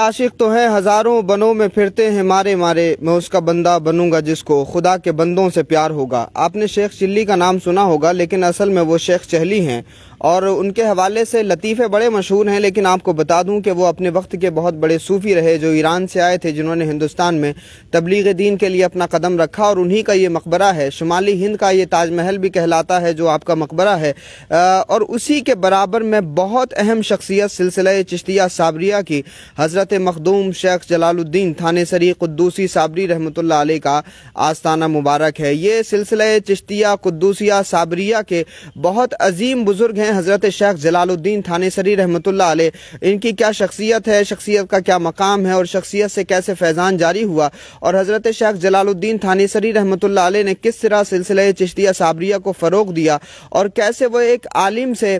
आशिक तो है हजारों बनों में फिरते हैं मारे मारे मैं उसका बंदा बनूंगा जिसको खुदा के बंदों से प्यार होगा आपने शेख चिल्ली का नाम सुना होगा लेकिन असल में वो शेख चहली हैं और उनके हवाले से लतीफ़े बड़े मशहूर हैं लेकिन आपको बता दूं कि वो अपने वक्त के बहुत बड़े सूफ़ी रहे जो ईरान से आए थे जिन्होंने हिंदुस्तान में तबलीग दीन के लिए अपना कदम रखा और उन्हीं का ये मकबरा है शुमाली हिंद का ये ताजमहल भी कहलाता है जो आपका मकबरा है और उसी के बराबर में बहुत अहम शख्सियत सिलसिला चश्तिया साबरिया की हज़रत मखदूम शेख जलालुद्दीन सरी कुदूसी साबरी रहमत का आस्ताना मुबारक है ये सिलसिला चश्तिया कुदूसिया साबरिया के बहुत अजीम बुज़ुर्ग हैं हैं हज़रत शेख जलालुद्दीन थानेसरी रहमतुल्ला इनकी क्या शख्सियत है शख्सियत का क्या मकाम है और शख्सियत से कैसे फैज़ान जारी हुआ और हज़रत शेख जलालुद्दीन थानेसरी रहमतुल्ला ने किस तरह सिलसिले चिश्तिया साबरिया को फ़रोग दिया और कैसे वो एक आलिम से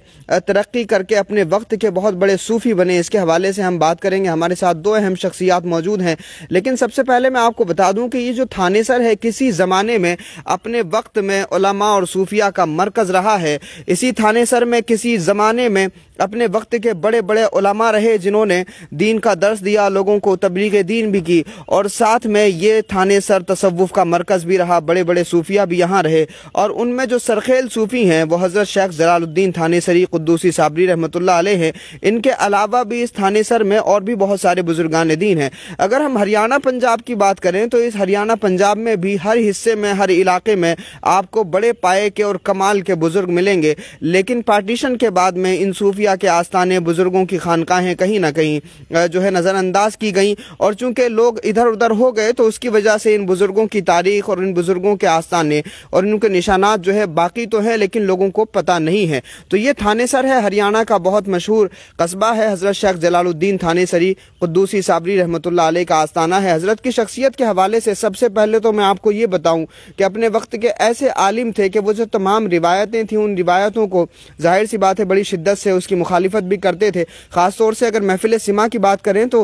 तरक्की करके अपने वक्त के बहुत बड़े सूफ़ी बने इसके हवाले से हम बात करेंगे हमारे साथ दो अहम शख्सियात मौजूद हैं लेकिन सबसे पहले मैं आपको बता दूं कि ये जो थानेसर है किसी ज़माने में अपने वक्त में और सूफिया का मरकज़ रहा है इसी थानेसर में में किसी ज़माने में अपने वक्त के बड़े बड़े उलमा रहे जिन्होंने दीन का दर्श दिया लोगों को तबलीग दीन भी की और साथ में ये थाने सर तसवुफ़ का मरकज़ भी रहा बड़े बड़े सूफिया भी यहाँ रहे और उनमें जो सरखेल सूफ़ी हैं वो हज़रत शेख जलालुद्दीन थाने सरी कुद्दूसी साबरी रहमत हैं इनके अलावा भी इस थाने सर में और भी बहुत सारे बुजुर्गान दीन हैं अगर हम हरियाणा पंजाब की बात करें तो इस हरियाणा पंजाब में भी हर हिस्से में हर इलाके में आपको बड़े पाए के और कमाल के बुजुर्ग मिलेंगे लेकिन पार्टी पार्टीशन के बाद में इन सूफिया के आस्थाने बुज़ुर्गों की खानकाहें कहीं ना कहीं जो है नज़रअंदाज की गई और चूंकि लोग इधर उधर हो गए तो उसकी वजह से इन बुज़ुर्गों की तारीख और इन बुज़ुर्गों के आस्थाने और इनके निशानात जो है बाकी तो हैं लेकिन लोगों को पता नहीं है तो ये थानेसर है हरियाणा का बहुत मशहूर कस्बा है हज़रत शेख जलालुद्दीन थानेसरी खुदूसी साबरी रहमत का आस्थाना है हज़रत की शख्सियत के हवाले से सबसे पहले तो मैं आपको ये बताऊँ कि अपने वक्त के ऐसे आलिम थे कि वो जो तमाम रिवायतें थी उन रिवायतों को जाहिर जाहिर सी बात है बड़ी शिद्दत से उसकी मुखालफत भी करते थे ख़ास तौर से अगर महफिल सिमा की बात करें तो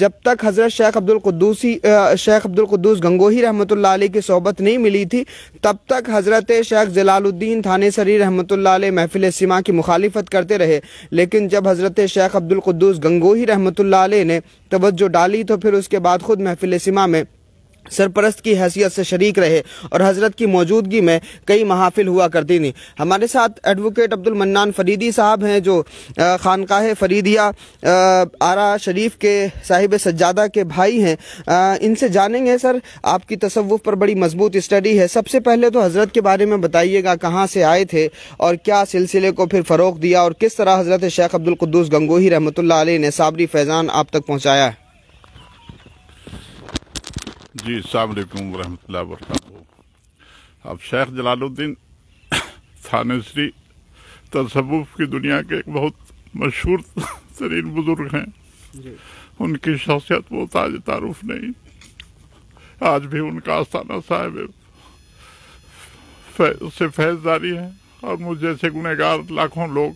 जब तक हज़रत शेख अब्दुल्कुद्दूसी शेख अब्दुल्कुद्दूस गंगोही रहमत की सोबत नहीं मिली थी तब तक हज़रत शेख जलालुद्दीन थाने सरी रहमत महफिल सिमा की मुखालफत करते रहे लेकिन जब हज़रत शेख अब्दुल्कुद्दूस गंगोही रहमत ने तोज्जो डाली तो फिर उसके बाद ख़ुद महफिल सिमा में सरपरस्त की हैसियत से शरीक रहे और हजरत की मौजूदगी में कई महाफिल हुआ करती थी हमारे साथ एडवोकेट अब्दुल मन्नान फरीदी साहब हैं जो खानकाह फरीदिया आरा शरीफ के साहिब सज्जादा के भाई हैं इनसे जानेंगे सर आपकी तसव्वुफ पर बड़ी मजबूत स्टडी है सबसे पहले तो हज़रत के बारे में बताइएगा कहाँ से आए थे और क्या सिलसिले को फिर फ़रोग दिया और किस तरह हज़रत शेख अब्दुल्कुद्दूस गंगोही रहमत ने साबरी फैज़ान आप तक पहुँचाया है जी अलकुम वरहमल वर्क आप शेख जलालुद्दीन थानेश्री तसवुफ़ की दुनिया के एक बहुत मशहूर तरीन बुज़ुर्ग हैं उनकी शख्सियत वो ताज तारुफ नहीं आज भी उनका आस्थाना साहब उससे फैज फैजदारी है और मुझ जैसे गुनहगार लाखों लोग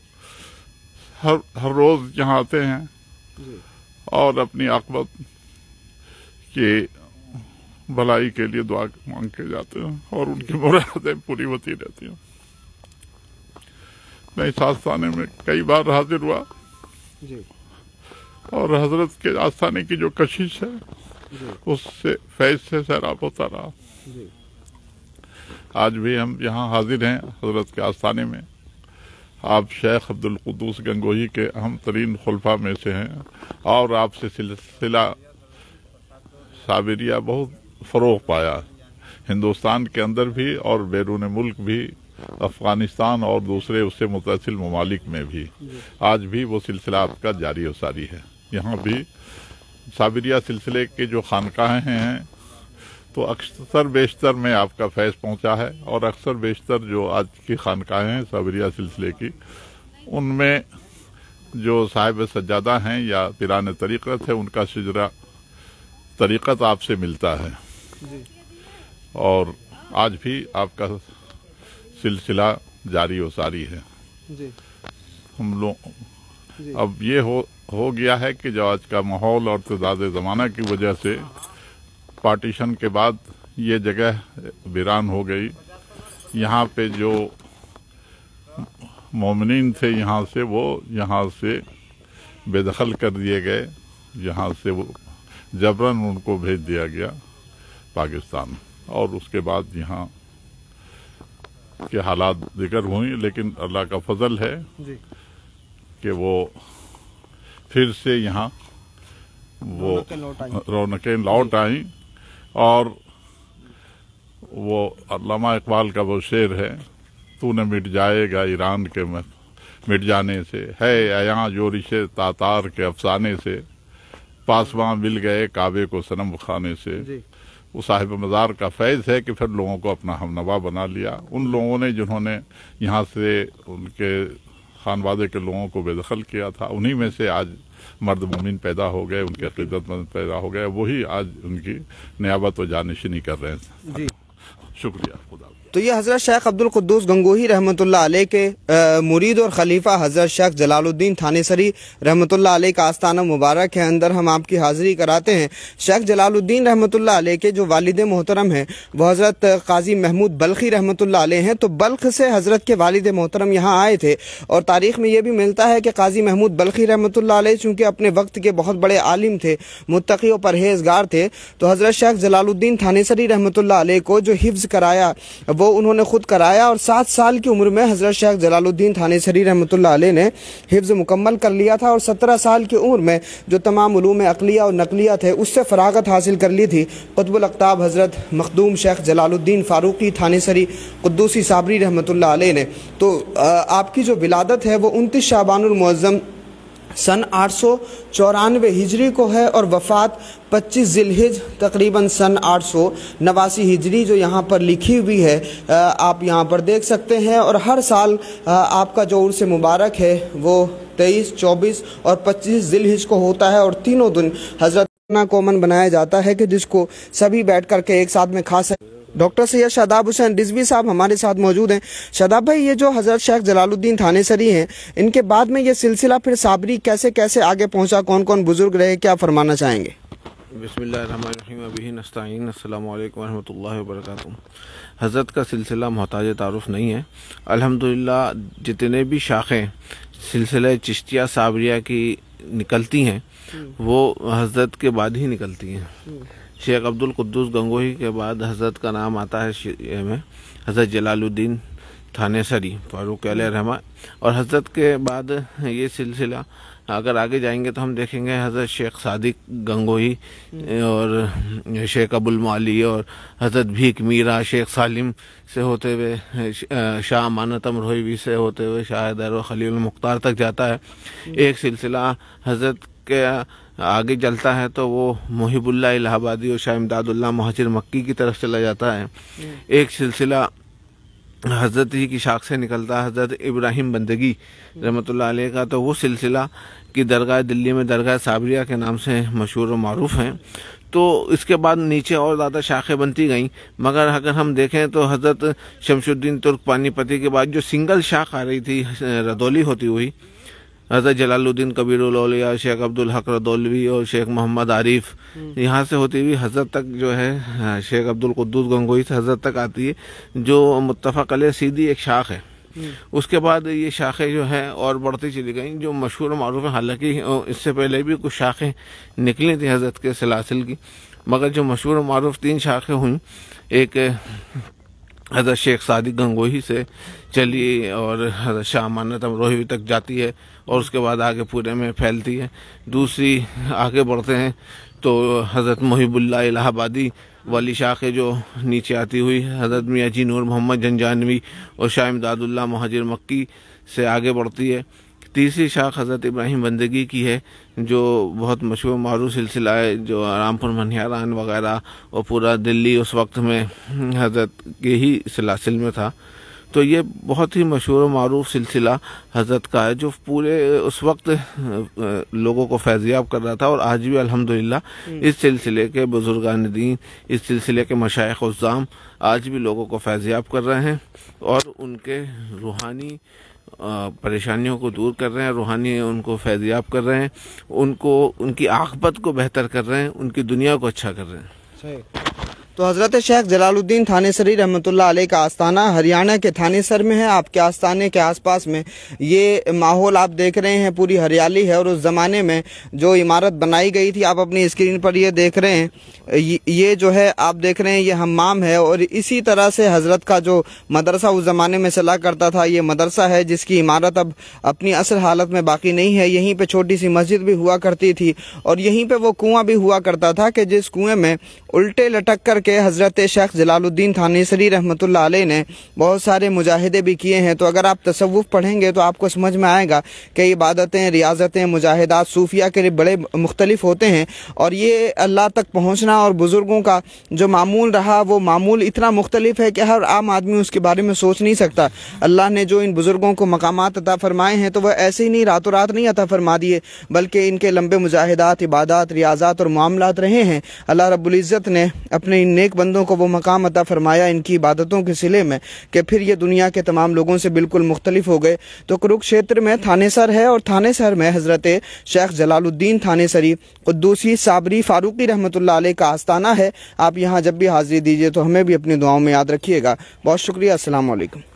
हर हर रोज़ यहाँ आते हैं और अपनी आकबत की भलाई के लिए दुआ मांग के जाते हैं और उनकी मुरादें पूरी होती रहती हैं मैं इस आस्थाने में कई बार हाजिर हुआ और हजरत के आस्थाने की जो कशिश है उससे फैज से सैराब होता रहा आज भी हम यहाँ हाजिर हैं हजरत के आस्थाने में आप शेख अब्दुल कुदूस गंगोही के अहम तरीन खुलफा में से हैं और आपसे सिलसिला साबिरिया बहुत फ़रोग पाया हिंदुस्तान के अंदर भी और बैरून मुल्क भी अफगानिस्तान और दूसरे उससे मुतसिल ममालिक में भी आज भी वो सिलसिला आपका जारी व सारी है यहाँ भी साबरिया सिलसिले के जो खानकाहें हैं तो अक्सर बेशतर में आपका फैज पहुंचा है और अक्सर बेशतर जो आज की खानकाहें हैं साबरिया सिलसिले की उनमें जो साहिब सज्जादा हैं या पिरान तरीक़त है उनका शजरा तरीक़त आपसे मिलता है और आज भी आपका सिलसिला जारी और सारी है जी। हम लोग अब ये हो हो गया है कि जो आज का माहौल और तजाद ज़माना की वजह से पार्टीशन के बाद ये जगह वीरान हो गई यहाँ पे जो मोमिन थे यहाँ से वो यहाँ से बेदखल कर दिए गए यहाँ से वो जबरन उनको भेज दिया गया पाकिस्तान और उसके बाद यहाँ के हालात जिक्र हुई लेकिन अल्लाह का फजल है कि वो फिर से यहाँ वो रौनकें लौट आई और वो अल्लामा इकबाल का वो शेर है तू न मिट जाएगा ईरान के मिट जाने से है अया जो रिशे तातार के अफसाने से पासवा मिल गए काबे को सनम खाने से वो साहिब मज़ार का फैज़ है कि फिर लोगों को अपना हमनवा बना लिया उन लोगों ने जिन्होंने यहाँ से उनके खानवादे के लोगों को बेदखल किया था उन्हीं में से आज मर्द मुमिन पैदा हो गए अकीदत मंद पैदा हो गए वही आज उनकी नयाबत व जानशीनी कर रहे हैं शुक्रिया खुदा तो ये हज़रत शेख अब्दुल्कुद्दूस गंगोही रहमत आल के मुरीद और खलीफा हज़रत शेख जलालुद्दीन थानेसरी रहमत आल का आस्थाना मुबारक है अंदर हम आपकी हाज़िरी कराते हैं शेख जलालुद्दीन रहमत आल के जो वालद मोहतरम हैं वह हज़रत काजी महमूद बल्खी रहमत आल हैं तो बल्ख से हज़रत के वालद मोहतरम यहाँ आए थे और तारीख़ में यह भी मिलता है कि काजी महमूद बल्खी रहमत आल चूँकि अपने वक्त के बहुत बड़े आलिम थे मुतकी और परहेजगार थे तो हज़रत शेख जलालुद्दीन थानेसरी रहमत आल को जो हिफ़ कराया वो उन्होंने खुद कराया और सात साल की उम्र में हजरत शेख जलालुद्दीन थानेसरी रहमत ने हिफ्ज़ मुकम्मल कर लिया था और सत्रह साल की उम्र में जो तमाम उलूम अकलिया और नकलिया थे उससे फरागत हासिल कर ली थी कतबुल अख्ताब हज़रत मखदूम शेख जलालुद्दीन फ़ारूकी सरी कुदूसी साबरी रहमत ने तो आपकी जो विलादत है वो उनतीस शाबानमज़म सन आठ सौ चौरानवे हिजरी को है और वफ़ात 25 जिलहिज तकरीबन सन आठ सौ नवासी हिजरी जो यहाँ पर लिखी हुई है आप यहाँ पर देख सकते हैं और हर साल आपका जो उर्स मुबारक है वो तेईस चौबीस और पच्चीस जिलहिज को होता है और तीनों दिन हजरत कॉमन बनाया जाता है कि जिसको सभी बैठ करके एक साथ में खा सकें डॉक्टर सैयद शादाब हुसैन रिजवी साहब हमारे साथ मौजूद हैं शादाब भाई ये जो हज़रत शेख जलालुद्दीन थानेसरी हैं इनके बाद में ये सिलसिला फिर साबरी कैसे कैसे आगे पहुंचा कौन कौन बुजुर्ग रहे क्या फरमाना चाहेंगे बसमीम हज़रत का सिलसिला मोहताज तारफ़ नहीं है अलहमदिल्ला जितने भी शाखें सिलसिले चिश्तिया साबरिया की निकलती हैं वो हजरत के बाद ही निकलती हैं हम्म। शेख अब्दुल कुद्दूस गंगोही के बाद हजरत का नाम आता है में हजरत जलालुद्दीन थानेसरी फारूक अल रहमान और हजरत के बाद ये सिलसिला अगर आगे जाएंगे तो हम देखेंगे हज़रत शेख सादिक गंगोही और शेख अबुल माली और हज़रत भीख मीरा शेख सालिम से होते हुए शाह मानतम अमरोही से होते हुए शाह दर खलील मुख्तार तक जाता है एक सिलसिला हज़रत के आगे चलता है तो वो मुहिबुल्ला इलाहाबादी और शाह इमदादुल्ला महाजिर मक्की की तरफ चला जाता है हम्म। एक सिलसिला हज़रत ही की शाख से निकलता है हज़रत इब्राहिम बंदगी रमत का तो वो सिलसिला कि दरगाह दिल्ली में दरगाह साबरिया के नाम से मशहूर और मरूफ हैं तो इसके बाद नीचे और ज़्यादा शाखें बनती गईं मगर अगर हम देखें तो हज़रत शमशुद्दीन तुर्क पानीपति के बाद जो सिंगल शाख आ रही थी रदौली होती हुई हजरत जलालुद्दीन कबीर उलौलिया शेख अब्दुल हक रदौलवी और शेख मोहम्मद आरिफ हम्म। यहाँ से होती हुई हजरत तक जो है हाँ, शेख अब्दुल कुद्दूस गंगोई से हजरत तक आती है जो मुतफ़ सीधी एक शाख है हम्म। उसके बाद ये शाखें जो हैं और बढ़ती चली गई जो मशहूर मरूफ हैं हालांकि इससे पहले भी कुछ शाखें निकली थी हजरत के सिलासिल की मगर जो मशहूर मरूफ तीन शाखें हुई एक हज़रत शेख सादिक गंगोही से चली और हज़रत शाह मानत अमरोही तक जाती है और उसके बाद आगे पूरे में फैलती है दूसरी आगे बढ़ते हैं तो हज़रत मोहिबुल्ला इलाहाबादी वाली शाखें जो नीचे आती हुई हज़रत मियाँ जी नूर मोहम्मद जनजानवी और शाह इमदादुल्ला महाजिर मक्की से आगे बढ़ती है तीसरी शाख हज़रत इब्राहिम बंदगी की है जो बहुत मशहूर मारू सिलसिला है जो रामपुर मनियारान वगैरह और पूरा दिल्ली उस वक्त में हज़रत के ही सिलासिल में था तो ये बहुत ही मशहूर मरूफ सिलसिला हज़रत का है जो पूरे उस वक्त लोगों को फैजियाब कर रहा था और आज भी अल्हम्दुलिल्लाह हम्म। इस सिलसिले के बुजुर्गान दीन इस सिलसिले के मशाइ उज़ाम आज भी लोगों को फैजियाब कर रहे हैं और उनके रूहानी परेशानियों को दूर कर रहे हैं रूहानी उनको याब कर रहे हैं उनको उनकी आखबत को बेहतर कर रहे हैं उनकी दुनिया को अच्छा कर रहे हैं तो हज़रत शेख जलालुद्दीन थानेसरी रहमतुल्ला अलैह का आस्थाना हरियाणा के थानेसर में है आपके आस्थाने के आसपास में ये माहौल आप देख रहे हैं पूरी हरियाली है और उस ज़माने में जो इमारत बनाई गई थी आप अपनी स्क्रीन पर ये देख रहे हैं ये जो है आप देख रहे हैं ये हमाम है और इसी तरह से हज़रत का जो मदरसा उस ज़माने में चला करता था ये मदरसा है जिसकी इमारत अब अपनी असल हालत में बाकी नहीं है यहीं पर छोटी सी मस्जिद भी हुआ करती थी और यहीं पर वो कुआँ भी हुआ करता था कि जिस कुएँ में उल्टे लटक कर के हज़रत शेख जलालुद्दीन सरी रहमत ने बहुत सारे मुजाहिदे भी किए हैं तो अगर आप तसवुफ़ पढ़ेंगे तो आपको समझ में आएगा कि इबादतें रियाजतें मुजाहिदात सूफिया के बड़े मुख्तलिफ होते हैं और ये अल्लाह तक पहुँचना और बुज़ुर्गों का जो मामूल रहा वो मामूल इतना मुख्तलिफ है कि हर आम आदमी उसके बारे में सोच नहीं सकता अल्लाह ने जो इन बुज़ुर्गों को मकाम अता फ़रमाए हैं तो वह ऐसे ही नहीं रातों रात नहीं अता फ़रमा दिए बल्कि इनके लम्बे मुजाहिदात इबादत रियाजत और मामला रहे हैं अल्लाह रबुल्ज़त ने अपने इन नेक बंदों को वो मकाम अता फरमाया इनकी इबादतों के सिले में कि फिर ये दुनिया के तमाम लोगों से बिल्कुल मुख्तलिफ हो गए तो कुरुक्षेत्र में थानेसर है और थानेसर में हज़रत शेख जलालुद्दीन थानेसरी कुद्दूसी साबरी फारूकी रहमत का आस्ताना है आप यहाँ जब भी हाजिरी दीजिए तो हमें भी अपनी दुआओं में याद रखिएगा बहुत शुक्रिया असलकम